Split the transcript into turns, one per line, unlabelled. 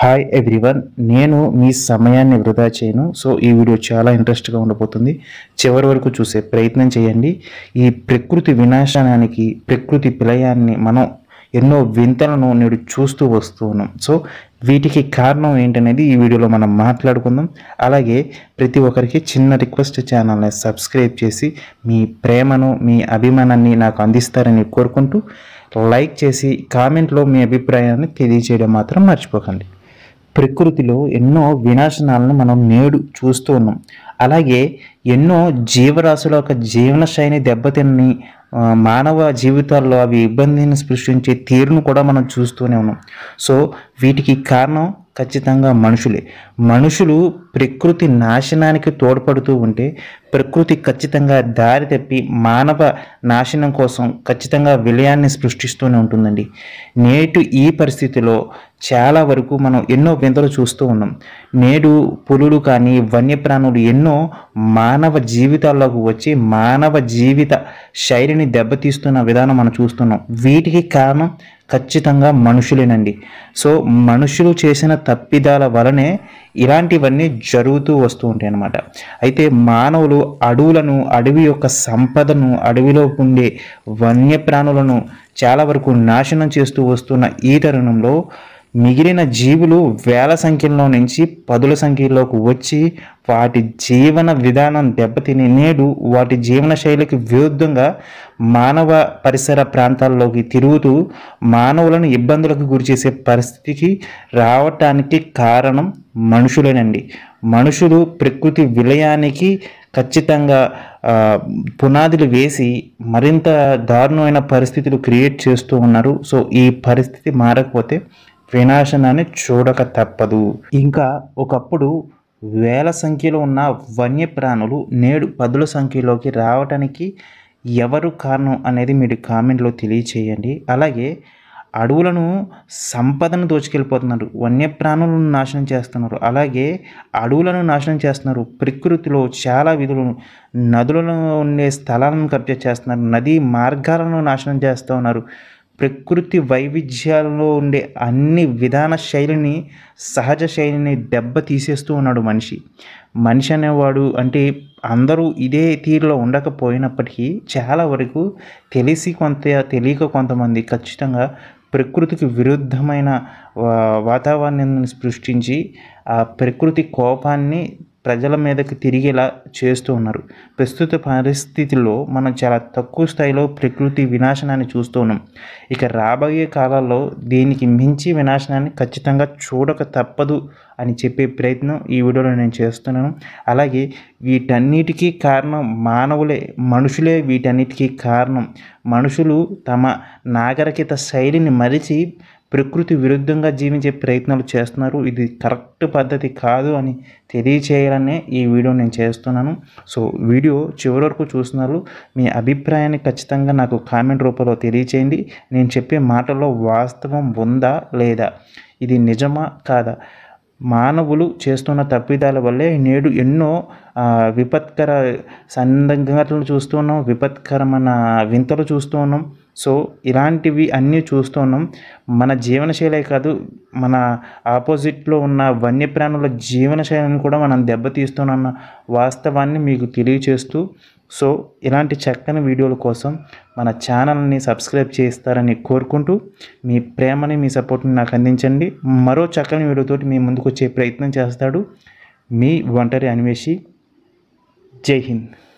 hi everyone నేను మీ సమయాన్ని వృధా చేయను సో ఈ వీడియో చాలా ఇంట్రెస్ట్గా ఉండబోతుంది చివరి వరకు చూసే ప్రయత్నం చేయండి ఈ ప్రకృతి వినాశనానికి ప్రకృతి పిలయాన్ని మనం ఎన్నో వింతలను నేడు చూస్తూ వస్తూ ఉన్నాం సో వీటికి కారణం ఏంటనేది ఈ వీడియోలో మనం మాట్లాడుకుందాం అలాగే ప్రతి ఒక్కరికి చిన్న రిక్వెస్ట్ ఛానల్ని సబ్స్క్రైబ్ చేసి మీ ప్రేమను మీ అభిమానాన్ని నాకు అందిస్తారని కోరుకుంటూ లైక్ చేసి కామెంట్లో మీ అభిప్రాయాన్ని తెలియజేయడం మాత్రం మర్చిపోకండి ప్రకృతిలో ఎన్నో వినాశనాలను మనం నేడు చూస్తూ ఉన్నాం అలాగే ఎన్నో జీవరాశుల యొక్క జీవన శైలి దెబ్బతిని మానవ జీవితాల్లో అవి ఇబ్బందిని సృష్టించే తీరును కూడా మనం చూస్తూనే ఉన్నాం సో వీటికి కారణం ఖచ్చితంగా మనుషులే మనుషులు ప్రకృతి నాశనానికి తోడ్పడుతూ ఉంటే ప్రకృతి ఖచ్చితంగా దారి తప్పి మానవ నాశనం కోసం ఖచ్చితంగా విలయాన్ని సృష్టిస్తూనే ఉంటుందండి నేటి ఈ పరిస్థితిలో చాలా వరకు మనం ఎన్నో వింతలు చూస్తూ ఉన్నాం నేడు పులులు కానీ వన్యప్రాణులు ఎన్నో మానవ జీవితాల్లోకి వచ్చి మానవ జీవిత శైలిని దెబ్బతీస్తున్న విధానం మనం చూస్తున్నాం వీటికి కారణం ఖచ్చితంగా మనుషులేనండి సో మనుషులు చేసిన తప్పిదాల వలనే ఇలాంటివన్నీ జరుగుతూ వస్తూ ఉంటాయి అన్నమాట అయితే మానవులు అడవులను అడవి యొక్క సంపదను అడవిలో ఉండే వన్యప్రాణులను చాలా వరకు నాశనం చేస్తూ వస్తున్న ఈ తరుణంలో మిగిలిన జీవులు వేల సంఖ్యలో నుంచి పదుల సంఖ్యలోకి వచ్చి వాటి జీవన విధానం దెబ్బతిని నేడు వాటి జీవన శైలికి విరుద్ధంగా మానవ పరిసర ప్రాంతాల్లోకి తిరుగుతూ మానవులను ఇబ్బందులకు గురిచేసే పరిస్థితికి రావటానికి కారణం మనుషులేనండి మనుషులు ప్రకృతి విలయానికి ఖచ్చితంగా పునాదులు వేసి మరింత దారుణమైన పరిస్థితులు క్రియేట్ చేస్తూ ఉన్నారు సో ఈ పరిస్థితి మారకపోతే వినాశనాన్ని చూడక తప్పదు ఇంకా ఒకప్పుడు వేల సంఖ్యలో ఉన్న వన్యప్రాణులు నేడు పదుల సంఖ్యలోకి రావటానికి ఎవరు కారణం అనేది మీరు కామెంట్లో తెలియచేయండి అలాగే అడవులను సంపదను దోచుకెళ్ళిపోతున్నారు వన్యప్రాణులను నాశనం చేస్తున్నారు అలాగే అడవులను నాశనం చేస్తున్నారు ప్రకృతిలో చాలా విధులను నదులను ఉండే స్థలాలను కబ్జా చేస్తున్నారు నదీ మార్గాలను నాశనం చేస్తూ ఉన్నారు ప్రకృతి వైవిధ్యాలలో ఉండే అన్ని విధాన శైలిని సహజ శైలిని దెబ్బ తీసేస్తూ ఉన్నాడు మనిషి మనిషి అనేవాడు అంటే అందరూ ఇదే తీరులో ఉండకపోయినప్పటికీ చాలా వరకు తెలిసి కొంత తెలియక కొంతమంది ఖచ్చితంగా ప్రకృతికి విరుద్ధమైన వాతావరణాన్ని సృష్టించి ఆ ప్రకృతి కోపాన్ని ప్రజల మీదకి తిరిగేలా చేస్తూ ఉన్నారు ప్రస్తుత పరిస్థితుల్లో మనం చాలా తక్కువ స్థాయిలో ప్రకృతి వినాశనాన్ని చూస్తూ ఉన్నాం ఇక రాబోయే కాలాల్లో దీనికి మించి వినాశనాన్ని ఖచ్చితంగా చూడక తప్పదు అని చెప్పే ప్రయత్నం ఈ వీడియోలో నేను చేస్తున్నాను అలాగే వీటన్నిటికీ కారణం మానవులే మనుషులే వీటన్నిటికీ కారణం మనుషులు తమ నాగరికత శైలిని మరిచి ప్రకృతి విరుద్ధంగా జీవించే ప్రయత్నాలు చేస్తున్నారు ఇది కరెక్ట్ పద్ధతి కాదు అని తెలియచేయాలనే ఈ వీడియో నేను చేస్తున్నాను సో వీడియో చివరి వరకు చూస్తున్నారు మీ అభిప్రాయాన్ని ఖచ్చితంగా నాకు కామెంట్ రూపంలో తెలియచేయండి నేను చెప్పే మాటల్లో వాస్తవం ఉందా లేదా ఇది నిజమా కాదా మానవులు చేస్తున్న తప్పిదాల వల్లే నేడు ఎన్నో విపత్కర సందంఘటనలు చూస్తున్నాం విపత్కరమైన వింతలు చూస్తున్నాం సో ఇలాంటివి అన్నీ చూస్తున్నాం మన జీవనశైలే కాదు మన ఆపోజిట్లో ఉన్న వన్యప్రాణుల జీవనశైలిని కూడా మనం దెబ్బతీస్తున్నాం వాస్తవాన్ని మీకు తెలియచేస్తూ సో ఇలాంటి చక్కని వీడియోల కోసం మన ఛానల్ని సబ్స్క్రైబ్ చేస్తారని కోరుకుంటూ మీ ప్రేమని మీ సపోర్ట్ని నాకు అందించండి మరో చక్కని వీడియోతోటి మీ ముందుకు వచ్చే ప్రయత్నం చేస్తాడు మీ ఒంటరి అన్వేషి జై హింద్